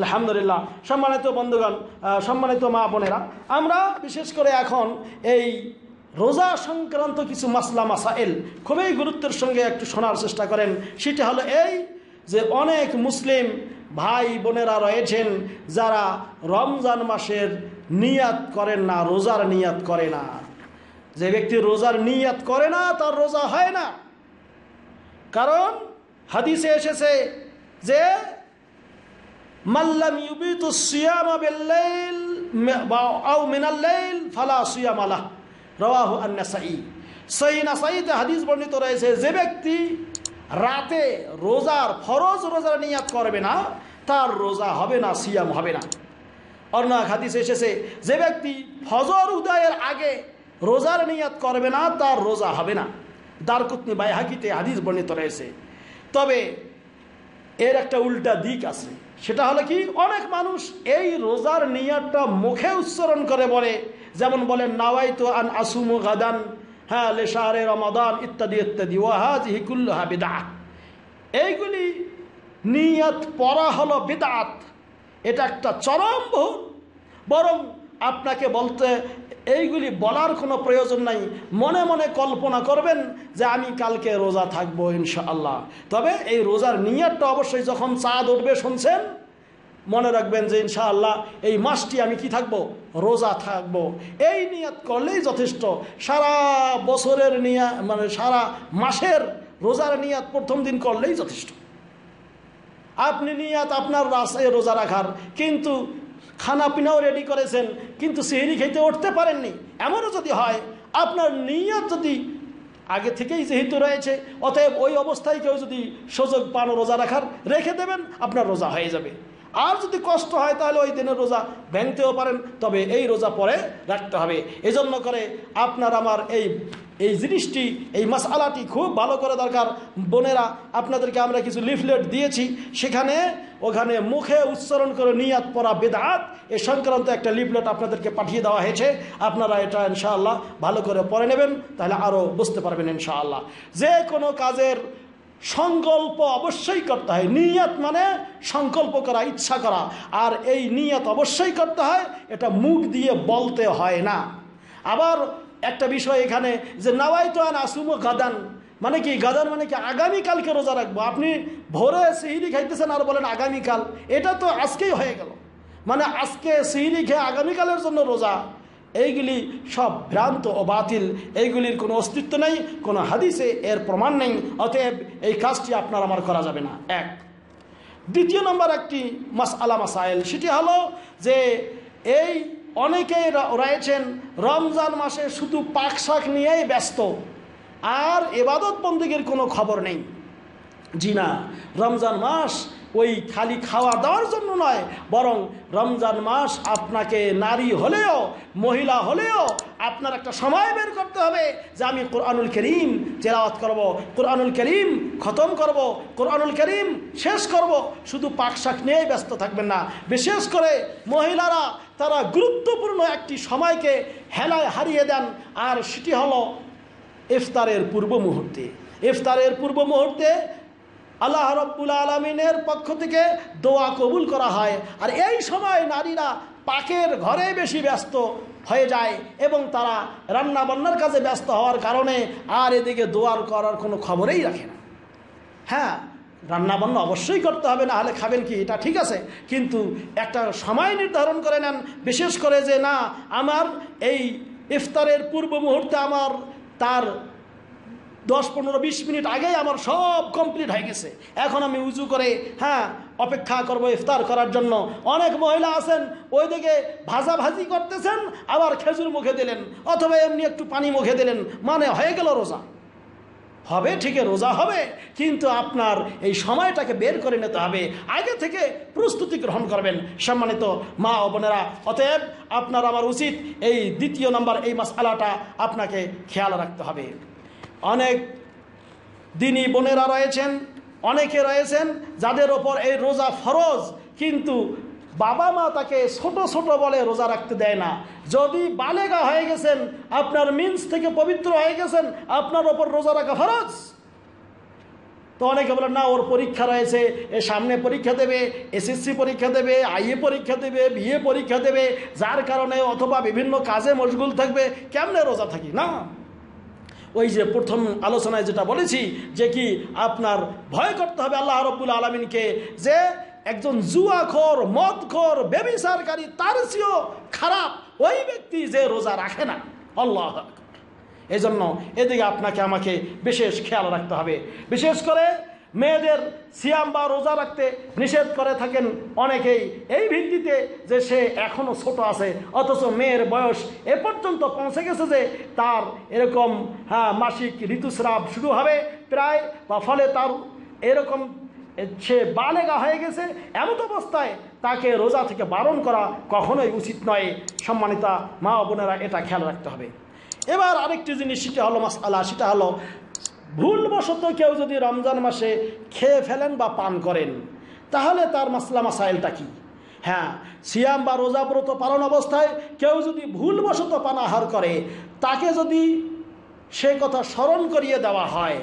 আলহামদুলিল্লাহ সম্মানিত বন্ধুগণ সম্মানিত মা বোনেরা আমরা বিশেষ করে এখন এই রোজা সংক্রান্ত কিছু মাসলা মাসাইল খুবই গুরুত্বের সঙ্গে একটু শোনার চেষ্টা করেন সেটি হলো এই যে অনেক মুসলিম ভাই বোনেরা রয়েছেন যারা রমজান মাসের নিয়াত করেন না রোজার নিয়াত করে না যে ব্যক্তি রোজার নিয়াত করে না তার রোজা হয় না কারণ হাদিসে এসেছে যে মাল্লাম ইউবিতু সিয়ামা বিল্লাইল আও মিনাল লাইল ফালা সিয়াম আলাহ রাওয়াহু আন-নাসাঈ সহিহ নাসাঈতে হাদিস বর্ণিত রয়েছে যে ব্যক্তি রাতে রোজার ফরজ রোজার নিয়াত করবে না তার রোজা হবে না সিয়াম হবে না অন্য এক হাদিস এসেছে যে ব্যক্তি ফজর উদয়ের আগে রোজার নিয়াত করবে না তার রোজা হবে না দারকুতনি বাইহাকিতে হাদিস বর্ণিত রয়েছে তবে এর একটা উল্টা দিক আছে সেটা হলো কি অনেক মানুষ এই রোজার নিয়াতটা মুখে উচ্চারণ করে বলে যেমন বলে নাওয়াই তো আন আসুমু গাদান হ্যাঁ লেসারে রমাদান ইত্যাদি ইত্যাদি ওয়াহাজ হিকুল্লাহা বিদা এইগুলি নিয়াত পড়া হলো বিদাত এটা একটা চরম ভুল বরং আপনাকে বলতে এইগুলি বলার কোনো প্রয়োজন নাই মনে মনে কল্পনা করবেন যে আমি কালকে রোজা থাকবো ইনশাআল্লাহ তবে এই রোজার নিয়ারটা অবশ্যই যখন চাঁদ উঠবে শুনছেন মনে রাখবেন যে ইনশাআল্লাহ এই মাসটি আমি কি থাকবো রোজা থাকব এই নিয়াত করলেই যথেষ্ট সারা বছরের নিয়া মানে সারা মাসের রোজার নিয়াত প্রথম দিন করলেই যথেষ্ট আপনি নিয়াত আপনার রাস্তায় রোজা রাখার কিন্তু খানা পিনাও রেডি করেছেন কিন্তু সেহেরি খেতে উঠতে পারেননি এমনও যদি হয় আপনার নিয়ত যদি আগে থেকেই যেহেতু রয়েছে অতএব ওই অবস্থায় কেউ যদি সুযোগ পান রোজা রাখার রেখে দেবেন আপনার রোজা হয়ে যাবে আর যদি কষ্ট হয় তাহলে ওই দিনের রোজা ভেঙতেও পারেন তবে এই রোজা পরে রাখতে হবে এজন্য করে আপনার আমার এই এই জিনিসটি এই মশালাটি খুব ভালো করে দরকার বোনেরা আপনাদেরকে আমরা কিছু লিফলেট দিয়েছি সেখানে ওখানে মুখে উচ্চারণ করে নিয়াত পরা বেদাত এ সংক্রান্ত একটা লিফলেট আপনাদেরকে পাঠিয়ে দেওয়া হয়েছে আপনারা এটা ইনশাআল্লাহ ভালো করে পড়ে নেবেন তাহলে আরও বুঝতে পারবেন ইনশাআল্লাহ যে কোনো কাজের সংকল্প অবশ্যই করতে হয় নিয়ত মানে সংকল্প করা ইচ্ছা করা আর এই নিয়ত অবশ্যই করতে হয় এটা মুখ দিয়ে বলতে হয় না আবার একটা বিষয় এখানে যে নাওয়াই তো আন আসুম গাদান মানে কি গাদান মানে কি আগামীকালকে রোজা রাখবো আপনি ভোরে সিহিরি খাইতেছেন আর বলেন আগামীকাল এটা তো আজকেই হয়ে গেল মানে আজকে সিহিরি খেয়ে আগামীকালের জন্য রোজা এইগুলি সব ভ্রান্ত ও বাতিল এইগুলির কোনো অস্তিত্ব নেই কোনো হাদিসে এর প্রমাণ নেই অতএব এই কাজটি আপনার আমার করা যাবে না এক দ্বিতীয় নম্বর একটি মাস আলা মাসাইল সেটি হলো যে এই অনেকেই রয়েছেন রমজান মাসে শুধু পাক শাক নিয়েই ব্যস্ত আর এবাদত বন্দীগীর কোনো খবর নেই জি না রমজান মাস ওই খালি খাওয়া দাওয়ার জন্য নয় বরং রমজান মাস আপনাকে নারী হলেও মহিলা হলেও আপনার একটা সময় বের করতে হবে যে আমি কোরআনুল করিম জেরাওয়াত করবো কোরআনুল করিম খতম করব কোরআনুল করিম শেষ করব শুধু পাকশাক নিয়েই ব্যস্ত থাকবেন না বিশেষ করে মহিলারা তারা গুরুত্বপূর্ণ একটি সময়কে হেলায় হারিয়ে দেন আর সেটি হলো ইফতারের পূর্ব মুহূর্তে ইফতারের পূর্ব মুহূর্তে আল্লাহ রব্বুল আলমিনের পক্ষ থেকে দোয়া কবুল করা হয় আর এই সময় নারীরা পাকের ঘরে বেশি ব্যস্ত হয়ে যায় এবং তারা রান্না বান্নার কাজে ব্যস্ত হওয়ার কারণে আর এদিকে দোয়ার করার কোনো খবরেই রাখে না হ্যাঁ রান্নাবান্না অবশ্যই করতে হবে না হলে খাবেন কি এটা ঠিক আছে কিন্তু একটা সময় নির্ধারণ করে নেন বিশেষ করে যে না আমার এই ইফতারের পূর্ব মুহূর্তে আমার তার দশ পনেরো বিশ মিনিট আগেই আমার সব কমপ্লিট হয়ে গেছে এখন আমি উজু করে হ্যাঁ অপেক্ষা করব ইফতার করার জন্য অনেক মহিলা আছেন ওই দিকে ভাজাভাজি করতেছেন আবার খেজুর মুখে দিলেন অথবা এমনি একটু পানি মুখে দিলেন মানে হয়ে গেল রোজা হবে ঠিকই রোজা হবে কিন্তু আপনার এই সময়টাকে বের করে নিতে হবে আগে থেকে প্রস্তুতি গ্রহণ করবেন সম্মানিত মা ও বোনেরা অতএব আপনার আমার উচিত এই দ্বিতীয় নম্বর এই আলাটা আপনাকে খেয়াল রাখতে হবে অনেক দিনী বোনেরা রয়েছেন অনেকে রয়েছেন যাদের ওপর এই রোজা ফরজ কিন্তু বাবা মা তাকে ছোট ছোট বলে রোজা রাখতে দেয় না যদি বালেগা হয়ে গেছেন আপনার মিন্স থেকে পবিত্র হয়ে গেছেন আপনার ওপর রোজা রাখা ফরজ তো অনেকে বলেন না ওর পরীক্ষা রয়েছে এ সামনে পরীক্ষা দেবে এসএসসি পরীক্ষা দেবে আইএ পরীক্ষা দেবে বিএ পরীক্ষা দেবে যার কারণে অথবা বিভিন্ন কাজে মশগুল থাকবে কেমনে রোজা থাকি না ওই যে প্রথম আলোচনায় যেটা বলেছি যে কি আপনার ভয় করতে হবে আল্লাহ রব্বুল আলমিনকে যে একজন মদ মদখোর বেবিসারকারী তার চেয়েও খারাপ ওই ব্যক্তি যে রোজা রাখে না আল্লাহ এজন্য এদিকে আপনাকে আমাকে বিশেষ খেয়াল রাখতে হবে বিশেষ করে মেয়েদের সিয়াম বা রোজা রাখতে নিষেধ করে থাকেন অনেকেই এই ভিত্তিতে যে সে এখনও ছোট আছে অথচ মেয়ের বয়স এ পর্যন্ত পৌঁছে গেছে যে তার এরকম হ্যাঁ মাসিক ঋতুস্রাব শুরু হবে প্রায় বা ফলে তার এরকম সে বালেগা হয়ে গেছে এমন অবস্থায় তাকে রোজা থেকে বারণ করা কখনোই উচিত নয় সম্মানিতা মা বোনেরা এটা খেয়াল রাখতে হবে এবার আরেকটি জিনিস সেটা হলো মাস আল্লাহ সেটা হলো ভুলবশত কেউ যদি রমজান মাসে খেয়ে ফেলেন বা পান করেন তাহলে তার মাসলা মাসাইলটা কী হ্যাঁ সিয়াম বা রোজাব্রত পালন অবস্থায় কেউ যদি ভুলবশত আহার করে তাকে যদি সে কথা স্মরণ করিয়ে দেওয়া হয়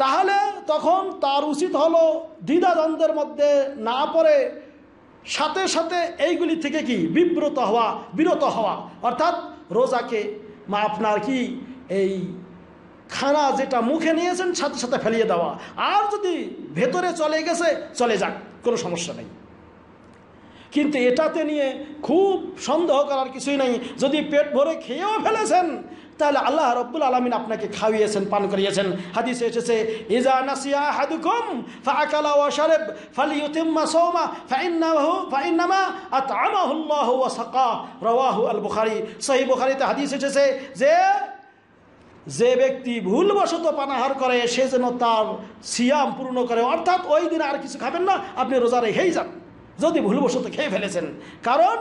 তাহলে তখন তার উচিত হলো দ্বিধাদ্বন্দ্বের মধ্যে না পড়ে সাথে সাথে এইগুলি থেকে কি বিব্রত হওয়া বিরত হওয়া অর্থাৎ রোজাকে মা আপনার কি এই খানা যেটা মুখে নিয়েছেন সাথে সাথে ফেলিয়ে দেওয়া আর যদি ভেতরে চলে গেছে চলে যাক কোনো সমস্যা নেই কিন্তু এটাতে নিয়ে খুব সন্দেহ করার কিছুই নেই যদি পেট ভরে খেয়েও ফেলেছেন তাহলে আল্লাহ রব্বুল আলমিন আপনাকে খাওয়িয়েছেন পান করিয়েছেন হাদিসে এসেছে ইজা নাসিয়া হাদুকুম ফাকালা ওয়া শারেব ফালিউতিম্মা সাওমা ফাইন্নাহু ফাইন্নামা আতআমাহুল্লাহু ওয়া সাকা রাওয়াহু আল বুখারি সহি বুখারিতে হাদিস এসেছে যে যে ব্যক্তি ভুলবশত পানাহার করে সে যেন তার সিয়াম পূর্ণ করে অর্থাৎ ওই দিন আর কিছু খাবেন না আপনি রোজা রেখেই যান যদি ভুলবশত খেয়ে ফেলেছেন কারণ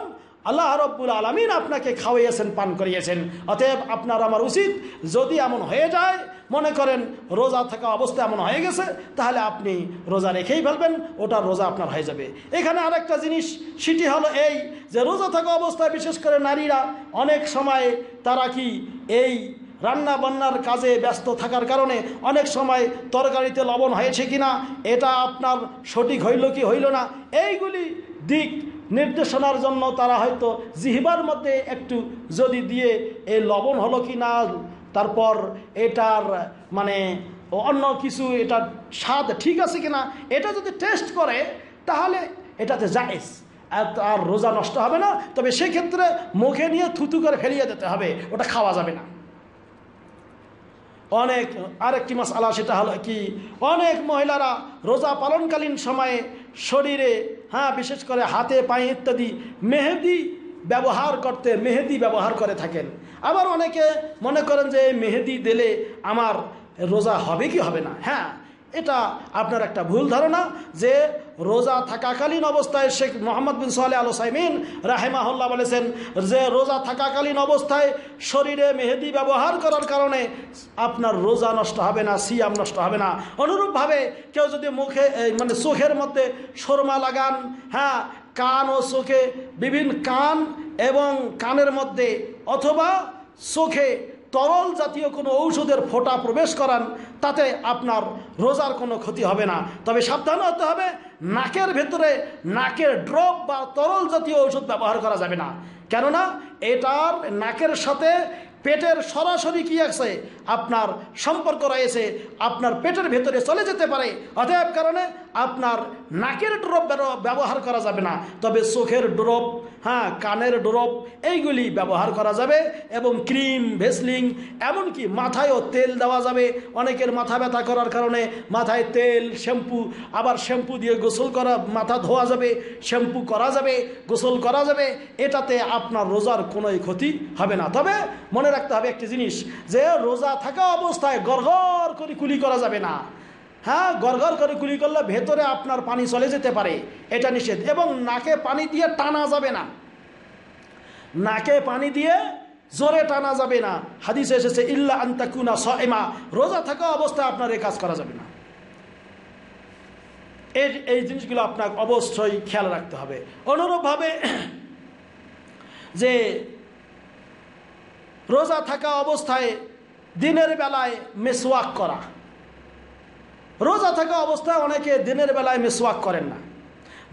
আল্লাহ রব্বুল আলমিন আপনাকে খাওয়াইয়েছেন পান করিয়েছেন অতএব আপনার আমার উচিত যদি এমন হয়ে যায় মনে করেন রোজা থাকা অবস্থা এমন হয়ে গেছে তাহলে আপনি রোজা রেখেই ফেলবেন ওটা রোজা আপনার হয়ে যাবে এখানে আরেকটা জিনিস সেটি হলো এই যে রোজা থাকা অবস্থায় বিশেষ করে নারীরা অনেক সময় তারা কি এই রান্না বান্নার কাজে ব্যস্ত থাকার কারণে অনেক সময় তরকারিতে লবণ হয়েছে কিনা এটা আপনার সঠিক হইল কি হইল না এইগুলি দিক নির্দেশনার জন্য তারা হয়তো জিহিবার মধ্যে একটু যদি দিয়ে এই লবণ হলো কি না তারপর এটার মানে অন্য কিছু এটার স্বাদ ঠিক আছে কিনা এটা যদি টেস্ট করে তাহলে এটাতে জায়েজ আর রোজা নষ্ট হবে না তবে সেক্ষেত্রে মুখে নিয়ে থুতু করে ফেলিয়ে দিতে হবে ওটা খাওয়া যাবে না অনেক আরেকটি মাস আলা সেটা হলো কি অনেক মহিলারা রোজা পালনকালীন সময়ে শরীরে হ্যাঁ বিশেষ করে হাতে পায়ে ইত্যাদি মেহেদি ব্যবহার করতে মেহেদি ব্যবহার করে থাকেন আবার অনেকে মনে করেন যে মেহেদি দিলে আমার রোজা হবে কি হবে না হ্যাঁ এটা আপনার একটা ভুল ধারণা যে রোজা থাকাকালীন অবস্থায় শেখ মোহাম্মদ বিন সোহালে আলো সাইমিন রাহেমাহল্লা বলেছেন যে রোজা থাকাকালীন অবস্থায় শরীরে মেহেদি ব্যবহার করার কারণে আপনার রোজা নষ্ট হবে না সিয়াম নষ্ট হবে না অনুরূপভাবে কেউ যদি মুখে মানে চোখের মধ্যে সরমা লাগান হ্যাঁ কান ও চোখে বিভিন্ন কান এবং কানের মধ্যে অথবা চোখে তরল জাতীয় কোনো ঔষধের ফোঁটা প্রবেশ করান তাতে আপনার রোজার কোনো ক্ষতি হবে না তবে সাবধান হতে হবে নাকের ভেতরে নাকের ড্রপ বা তরল জাতীয় ঔষধ ব্যবহার করা যাবে না কেননা এটার নাকের সাথে পেটের সরাসরি কি আছে আপনার সম্পর্ক রয়েছে আপনার পেটের ভেতরে চলে যেতে পারে অতএব কারণে আপনার নাকের ড্রপ ব্যবহার করা যাবে না তবে চোখের ড্রপ হ্যাঁ কানের ড্রপ এইগুলি ব্যবহার করা যাবে এবং ক্রিম ভেসলিং এমনকি মাথায়ও তেল দেওয়া যাবে অনেকের মাথা ব্যথা করার কারণে মাথায় তেল শ্যাম্পু আবার শ্যাম্পু দিয়ে গোসল করা মাথা ধোয়া যাবে শ্যাম্পু করা যাবে গোসল করা যাবে এটাতে আপনার রোজার কোনোই ক্ষতি হবে না তবে মনে রাখতে হবে একটি জিনিস যে রোজা থাকা অবস্থায় গড়গড় করে কুলি করা যাবে না হ্যাঁ গড়গড় করে কুলি করলে ভেতরে আপনার পানি চলে যেতে পারে এটা নিষেধ এবং নাকে পানি দিয়ে টানা যাবে না নাকে পানি দিয়ে জোরে টানা যাবে না হাদিসে এসেছে ইল্লা আন্তাকুনা সেমা রোজা থাকা অবস্থায় আপনার এ কাজ করা যাবে না এর এই জিনিসগুলো আপনাকে অবশ্যই খেয়াল রাখতে হবে অনুরূপভাবে যে রোজা থাকা অবস্থায় দিনের বেলায় মেসওয়াক করা রোজা থাকা অবস্থায় অনেকে দিনের বেলায় মেসওয়াক করেন না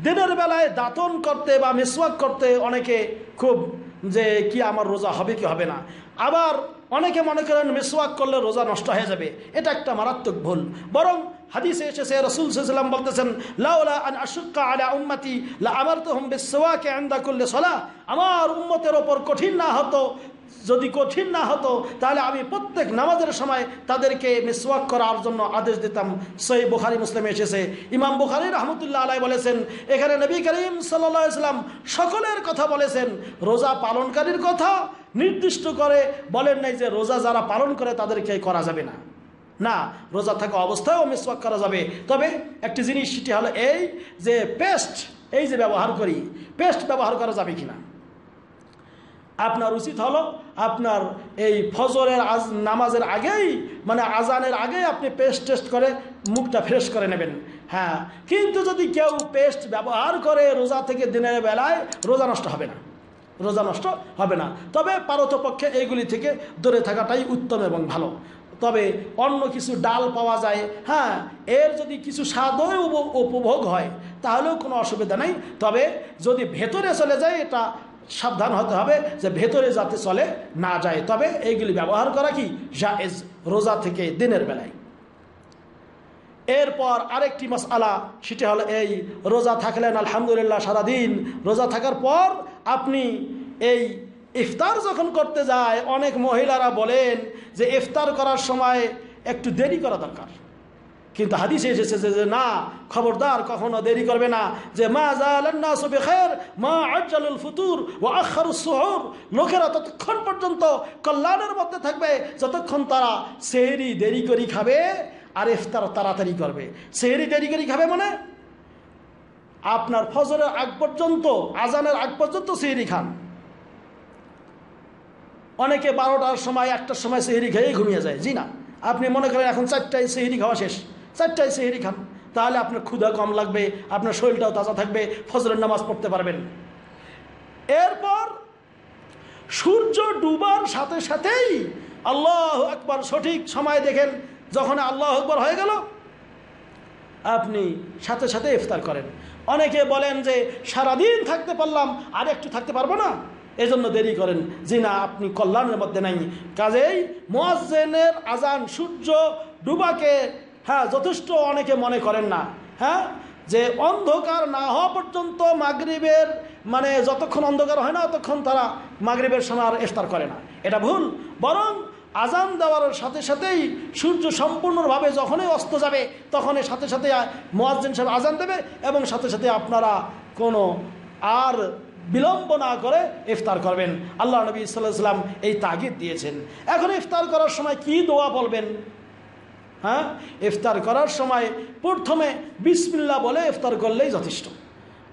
দিনের বেলায় দাঁতন করতে বা মেসওয়াক করতে অনেকে খুব যে কি আমার রোজা হবে কি হবে না আবার অনেকে মনে করেন মেসওয়াক করলে রোজা নষ্ট হয়ে যাবে এটা একটা মারাত্মক ভুল বরং হাদিসে এসেছে রসুল বলতেছেন লাউলা আন আশুক্কা আলা উম্মতি আমার তো হম বিশ্বকে আন্দা করলে সলা আমার উম্মতের ওপর কঠিন না হতো যদি কঠিন না হতো তাহলে আমি প্রত্যেক নামাজের সময় তাদেরকে মিসওয়াক করার জন্য আদেশ দিতাম সই বুখারি মুসলিম এসেছে ইমাম বুখারি রহমতুল্লাহ আলাই বলেছেন এখানে নবী করিম সাল্লা ইসলাম সকলের কথা বলেছেন রোজা পালনকারীর কথা নির্দিষ্ট করে বলেন নাই যে রোজা যারা পালন করে তাদেরকে করা যাবে না না রোজা থাকা অবস্থায়ও মিসওয়াক করা যাবে তবে একটি জিনিস সেটি হলো এই যে পেস্ট এই যে ব্যবহার করি পেস্ট ব্যবহার করা যাবে কিনা আপনার উচিত হলো আপনার এই ফজরের আজ নামাজের আগেই মানে আজানের আগেই আপনি পেস্ট টেস্ট করে মুখটা ফ্রেশ করে নেবেন হ্যাঁ কিন্তু যদি কেউ পেস্ট ব্যবহার করে রোজা থেকে দিনের বেলায় রোজা নষ্ট হবে না রোজা নষ্ট হবে না তবে পারতপক্ষে এইগুলি থেকে দূরে থাকাটাই উত্তম এবং ভালো তবে অন্য কিছু ডাল পাওয়া যায় হ্যাঁ এর যদি কিছু স্বাদও উপভোগ হয় তাহলেও কোনো অসুবিধা নেই তবে যদি ভেতরে চলে যায় এটা সাবধান হতে হবে যে ভেতরে যাতে চলে না যায় তবে এইগুলি ব্যবহার করা কি জায়েজ রোজা থেকে দিনের বেলায় এরপর আরেকটি মাস আলা সেটি হলো এই রোজা থাকলেন আলহামদুলিল্লাহ সারাদিন রোজা থাকার পর আপনি এই ইফতার যখন করতে যায় অনেক মহিলারা বলেন যে ইফতার করার সময় একটু দেরি করা দরকার কিন্তু হাদিসে এসেছে যে না খবরদার কখনো দেরি করবে না যে মা জালান্নাসবে খের মা আজালুল ফুতুর ও আখার সোহর লোকেরা ততক্ষণ পর্যন্ত কল্যাণের মধ্যে থাকবে যতক্ষণ তারা সেহেরি দেরি করি খাবে আর ইফতার তাড়াতাড়ি করবে সেহেরি দেরি করি খাবে মানে আপনার ফজরের আগ পর্যন্ত আজানের আগ পর্যন্ত সেহেরি খান অনেকে বারোটার সময় একটার সময় সেহেরি খেয়েই ঘুমিয়ে যায় জি না আপনি মনে করেন এখন চারটায় সেহেরি খাওয়া শেষ চারটায় সেহেরি খান তাহলে আপনার ক্ষুধা কম লাগবে আপনার শরীরটাও তাজা থাকবে ফজরের নামাজ পড়তে পারবেন এরপর সূর্য ডুবার সাথে সাথেই আল্লাহ একবার সঠিক সময় দেখেন যখন আল্লাহ একবার হয়ে গেল আপনি সাথে সাথে ইফতার করেন অনেকে বলেন যে সারাদিন থাকতে পারলাম আর একটু থাকতে পারবো না এজন্য দেরি করেন যে না আপনি কল্যাণের মধ্যে নাই কাজেই মোয়াজ্জেনের আজান সূর্য ডুবাকে হ্যাঁ যথেষ্ট অনেকে মনে করেন না হ্যাঁ যে অন্ধকার না হওয়া পর্যন্ত মাগরীবের মানে যতক্ষণ অন্ধকার হয় না ততক্ষণ তারা মাগরীবের সোনার আর করে না এটা ভুল বরং আজান দেওয়ার সাথে সাথেই সূর্য সম্পূর্ণভাবে যখনই অস্ত যাবে তখনই সাথে সাথে মোয়াজ্জেন সাহেব আজান দেবে এবং সাথে সাথে আপনারা কোনো আর বিলম্ব না করে ইফতার করবেন আল্লাহ নবী ইসলাম এই তাগিদ দিয়েছেন এখন ইফতার করার সময় কি দোয়া বলবেন হ্যাঁ ইফতার করার সময় প্রথমে বিসমিল্লা বলে ইফতার করলেই যথেষ্ট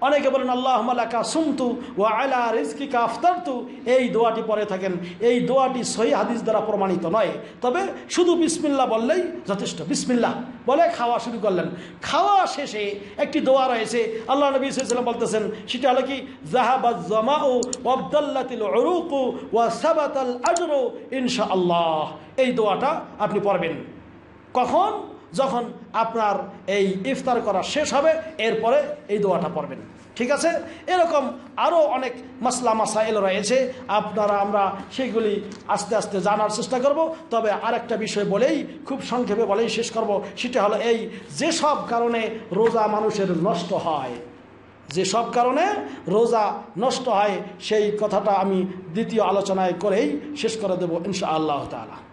অনেকে বলেন আল্লাহ মালাকা সুমতু ও আলা রিজকিকা কাফতারতু এই দোয়াটি পরে থাকেন এই দোয়াটি সহি হাদিস দ্বারা প্রমাণিত নয় তবে শুধু বিসমিল্লা বললেই যথেষ্ট বিসমিল্লা বলে খাওয়া শুরু করলেন খাওয়া শেষে একটি দোয়া রয়েছে আল্লাহ নবী সাল্লাম বলতেছেন সেটা হলো কি জাহাবাদ জাহাবাজ জামাউ ওয়াবদাল্লাতিল উরুকু ওয়া সাবাতাল ইনশা ইনশাআল্লাহ এই দোয়াটা আপনি পড়বেন কখন যখন আপনার এই ইফতার করা শেষ হবে এরপরে এই দোয়াটা পড়বেন ঠিক আছে এরকম আরও অনেক মাসলা মাসাইল রয়েছে আপনারা আমরা সেগুলি আস্তে আস্তে জানার চেষ্টা করব তবে আরেকটা বিষয় বলেই খুব সংক্ষেপে বলেই শেষ করব সেটা হলো এই যেসব কারণে রোজা মানুষের নষ্ট হয় যে সব কারণে রোজা নষ্ট হয় সেই কথাটা আমি দ্বিতীয় আলোচনায় করেই শেষ করে দেবো ইনশা আল্লাহ তালা